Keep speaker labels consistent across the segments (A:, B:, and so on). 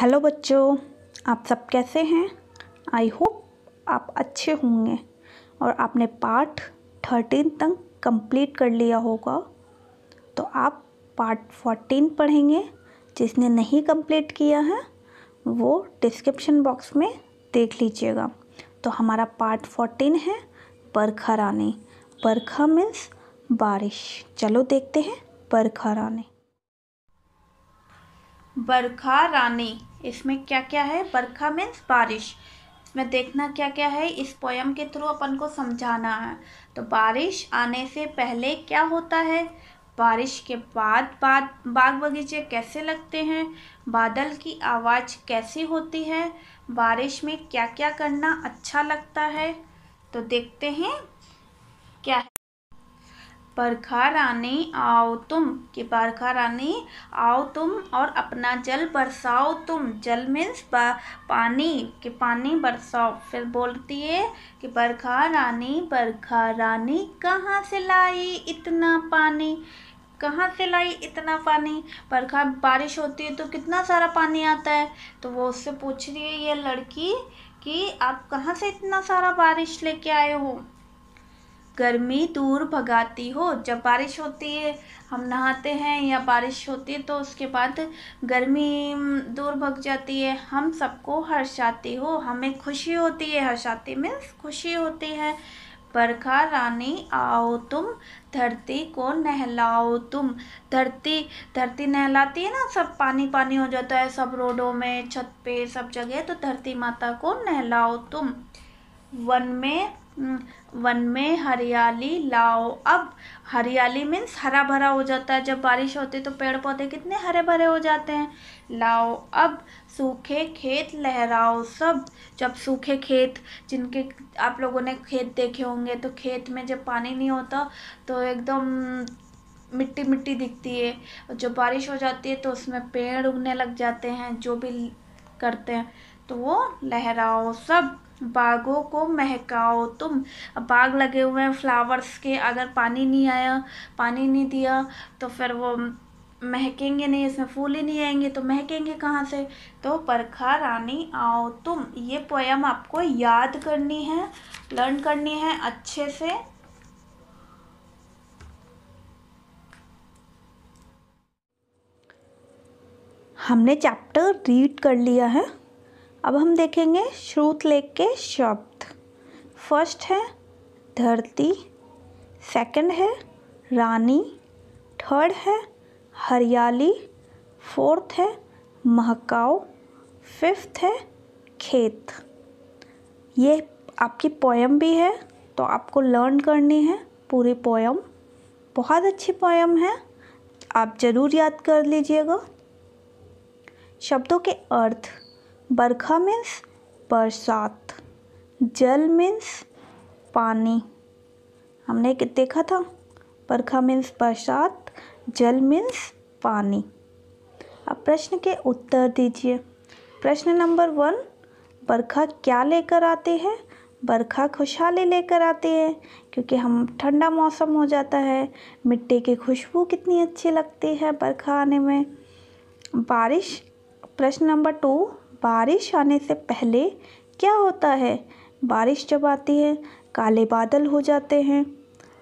A: hello बच्चों आप सब कैसे हैं आई होप आप अच्छे होंगे और आपने पार्ट थर्टीन तक कंप्लीट कर लिया होगा तो आप पार्ट फोर्टीन पढ़ेंगे जिसने नहीं कंप्लीट किया है वो डिस्क्रिप्शन बॉक्स में देख लीजिएगा तो हमारा पार्ट फोर्टीन है बरखा रानी बरखा मीन्स बारिश चलो देखते हैं बरखा रानी बरखा रानी इसमें क्या क्या है बरखा मीन्स बारिश इसमें देखना क्या क्या है इस पोयम के थ्रू अपन को समझाना है तो बारिश आने से पहले क्या होता है बारिश के बाद बाद बाग बगीचे कैसे लगते हैं बादल की आवाज़ कैसी होती है बारिश में क्या क्या करना अच्छा लगता है तो देखते हैं क्या है बरखा रानी आओ तुम कि बरखा रानी आओ तुम और अपना जल बरसाओ तुम जल मीन्स पानी कि पानी बरसाओ फिर बोलती है कि बरखा रानी बरखा रानी कहाँ से लाई इतना पानी कहाँ से लाई इतना पानी बरखा बारिश होती है तो कितना सारा पानी आता है तो वो उससे पूछ रही है ये लड़की कि आप कहाँ से इतना सारा बारिश लेके आए हो गर्मी दूर भगाती हो जब बारिश होती है हम नहाते हैं या बारिश होती है तो उसके बाद गर्मी दूर भग जाती है हम सबको हर्षाती हो हमें खुशी होती है हर्षाती मीन्स खुशी होती है बरखा रानी आओ तुम धरती को नहलाओ तुम धरती धरती नहलाती है ना सब पानी पानी हो जाता है सब रोडों में छत पे सब जगह तो धरती माता को नहलाओ तुम वन में वन में हरियाली लाओ अब हरियाली मीन्स हरा भरा हो जाता है जब बारिश होती है तो पेड़ पौधे कितने हरे भरे हो जाते हैं लाओ अब सूखे खेत लहराओ सब जब सूखे खेत जिनके आप लोगों ने खेत देखे होंगे तो खेत में जब पानी नहीं होता तो एकदम मिट्टी मिट्टी दिखती है और जब बारिश हो जाती है तो उसमें पेड़ उगने लग जाते हैं जो भी करते हैं तो वो लहराओ सब बागों को महकाओ तुम बाग लगे हुए हैं फ्लावर्स के अगर पानी नहीं आया पानी नहीं दिया तो फिर वो महकेंगे नहीं इसमें फूल ही नहीं आएंगे तो महकेंगे कहाँ से तो परखा रानी आओ तुम ये पोयम आपको याद करनी है लर्न करनी है अच्छे से हमने चैप्टर रीड कर लिया है अब हम देखेंगे श्रुत लेख के शब्द फर्स्ट है धरती सेकंड है रानी थर्ड है हरियाली फोर्थ है महकाओ फिफ्थ है खेत ये आपकी पोयम भी है तो आपको लर्न करनी है पूरी पोयम बहुत अच्छी पोयम है आप ज़रूर याद कर लीजिएगा शब्दों के अर्थ बरखा मीन्स बरसात जल मीन्स पानी हमने देखा था बरखा मीन्स बरसात जल मीन्स पानी अब प्रश्न के उत्तर दीजिए प्रश्न नंबर वन बरखा क्या लेकर आते हैं बरखा खुशहाली लेकर आते हैं क्योंकि हम ठंडा मौसम हो जाता है मिट्टी की खुशबू कितनी अच्छी लगती है बरखा आने में बारिश प्रश्न नंबर टू बारिश आने से पहले क्या होता है बारिश जब आती है काले बादल हो जाते हैं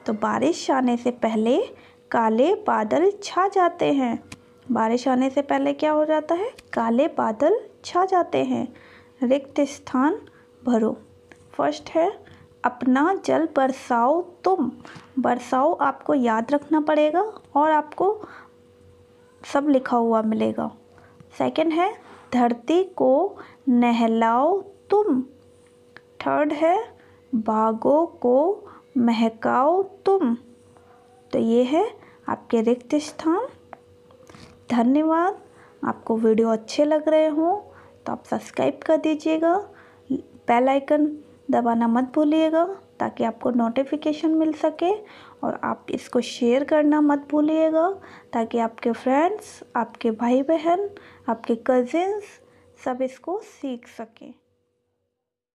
A: तो बारिश आने से पहले काले बादल छा जाते हैं बारिश आने से पहले क्या हो जाता है काले बादल छा जाते हैं रिक्त स्थान भरो फर्स्ट है अपना जल बरसाओ तुम बरसाओ आपको याद रखना पड़ेगा और आपको सब लिखा हुआ मिलेगा सेकंड है धरती को नहलाओ तुम थर्ड है बागों को महकाओ तुम तो ये है आपके रिक्त स्थान धन्यवाद आपको वीडियो अच्छे लग रहे हों तो आप सब्सक्राइब कर दीजिएगा बेल आइकन दबाना मत भूलिएगा ताकि आपको नोटिफिकेशन मिल सके और आप इसको शेयर करना मत भूलिएगा ताकि आपके फ्रेंड्स आपके भाई बहन आपके कज़िन्स सब इसको सीख सकें